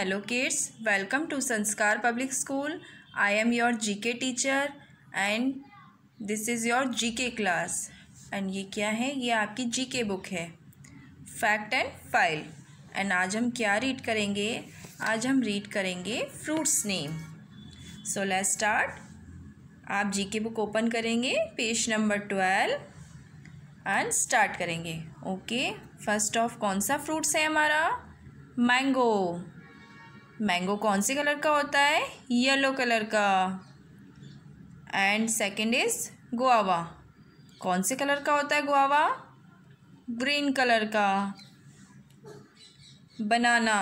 hello kids welcome to Sanskar public school I am your GK teacher and this is your GK class and ये क्या है ये आपकी GK book है fact and file and आज हम क्या रीड करेंगे आज हम रीड करेंगे fruits name so let start आप जीके बुक ओपन करेंगे page number twelve and start करेंगे ओके फर्स्ट ऑफ कौन सा फ्रूट्स है हमारा मैंगो मैंगो कौन से कलर का होता है येलो कलर का एंड सेकंड इज़ गुआवा कौन से कलर का होता है गुआवा ग्रीन कलर का बनाना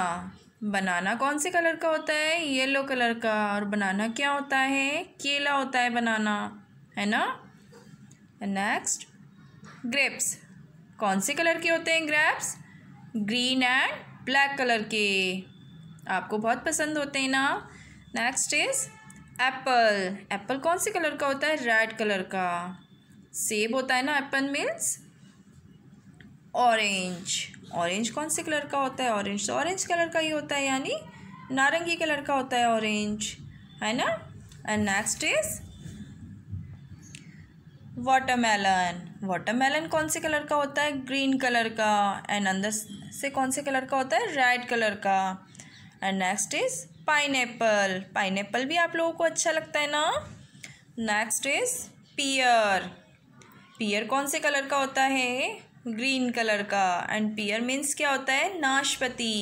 बनाना कौन से कलर का होता है येलो कलर का और बनाना क्या होता है केला होता है बनाना है ना नेक्स्ट ग्रेप्स कौन से कलर के होते हैं grapes green and black colour के आपको बहुत पसंद होते हैं ना नेक्स्ट इज़ एप्पल एप्पल कौन से कलर का होता है रेड कलर का सेब होता है ना एप्पल मीन्स ऑरेंज ऑरेंज कौन से कलर का होता है ऑरेंज तो ऑरेंज कलर का ही होता है यानी नारंगी कलर का होता है ऑरेंज है ना and next is watermelon watermelon कौन से कलर का होता है ग्रीन कलर का एंड अंदर से कौन से कलर का होता है रेड कलर का and next is pineapple pineapple भी आप लोगों को अच्छा लगता है ना नेक्स्ट इज पियर पियर कौन से कलर का होता है ग्रीन कलर का एंड पियर मीन्स क्या होता है नाशपति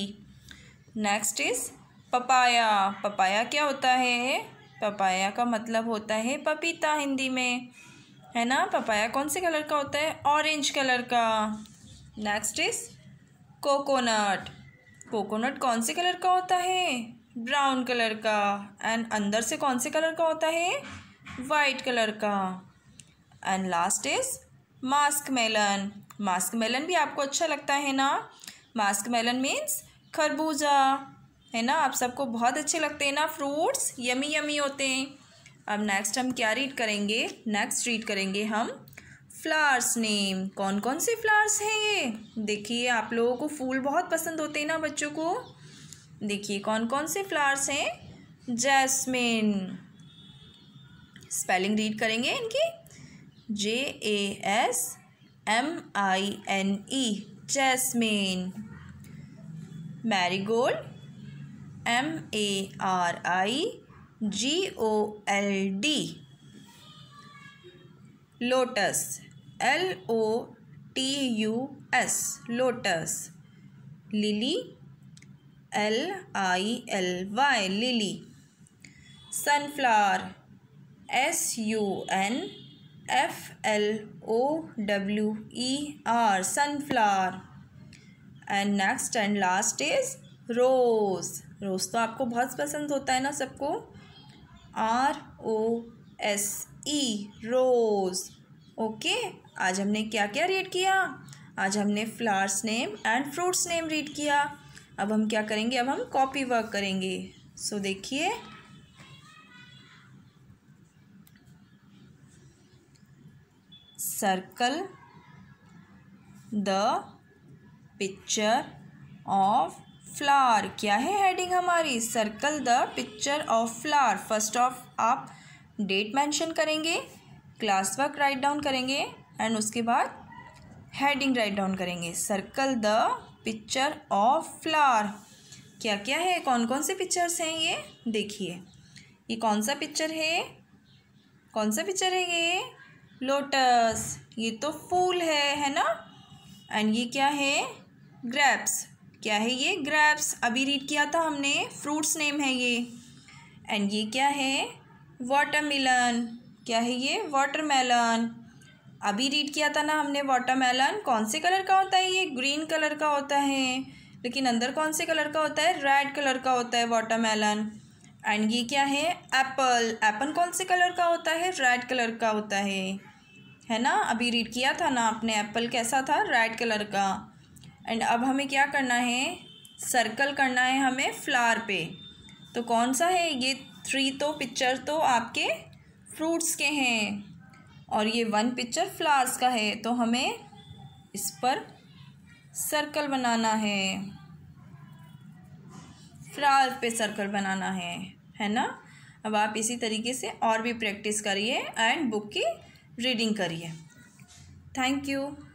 नेक्स्ट इज पपाया पपाया क्या होता है पपाया का मतलब होता है पपीता हिंदी में है ना पपाया कौन से कलर का होता है ऑरेंज कलर का नेक्स्ट इज कोकोनट कोकोनट कौन से कलर का होता है ब्राउन कलर का एंड अंदर से कौन से कलर का होता है वाइट कलर का and last is musk melon musk melon भी आपको अच्छा लगता है ना मास्क मेलन मीन्स खरबूजा है ना आप सबको बहुत अच्छे लगते हैं ना फ्रूट्स यमी यमी होते हैं अब नेक्स्ट हम क्या रीड करेंगे नेक्स्ट रीड करेंगे हम फ्लावर्स नेम कौन कौन से फ्लावर्स हैं ये देखिए आप लोगों को फूल बहुत पसंद होते हैं ना बच्चों को देखिए कौन कौन से फ्लावर्स हैं जैस्मिन स्पेलिंग रीड करेंगे इनकी J A S M I N E jasmine marigold M A R I G O L D lotus L O T U S lotus lily L I L Y lily sunflower S U N F L O W E R sunflower and next and last is rose rose तो आपको बहुत पसंद होता है ना सबको R O S E rose okay आज हमने क्या क्या रीड किया आज हमने flowers name and fruits name read किया अब हम क्या करेंगे अब हम कॉपी वर्क करेंगे सो so, देखिए circle the picture of flower क्या है हेडिंग हमारी circle the picture of flower first of आप डेट मेंशन करेंगे क्लास वर्क राइट डाउन करेंगे एंड उसके बाद हेडिंग राइट डाउन करेंगे circle the picture of flower क्या क्या है कौन कौन से पिक्चर्स हैं ये देखिए ये कौन सा पिक्चर है कौन सा पिक्चर है ये लोटस ये तो फूल है है ना एंड ये क्या है ग्रैप्स क्या है ये ग्रैप्स अभी रीड किया था हमने फ्रूट्स नेम है ये एंड ये क्या है वाटरमेलन क्या है ये वाटरमेलन अभी रीड किया था ना हमने वाटरमेलन कौन से कलर का होता है ये ग्रीन कलर का होता है लेकिन अंदर कौन से कलर का होता है रेड कलर का होता है वाटरमेलन एंड ये क्या है एप्पल एप्पल कौन से कलर का होता है रेड कलर का होता है है ना अभी रीड किया था ना आपने एप्पल कैसा था रेड कलर का एंड अब हमें क्या करना है सर्कल करना है हमें फ्लावर पे तो कौन सा है ये थ्री तो पिक्चर तो आपके फ्रूट्स के हैं और ये वन पिक्चर फ्लावर्स का है तो हमें इस पर सर्कल बनाना है फ्लावर पे सर्कल बनाना है है ना अब आप इसी तरीके से और भी प्रैक्टिस करिए एंड बुक की रीडिंग करिए थैंक यू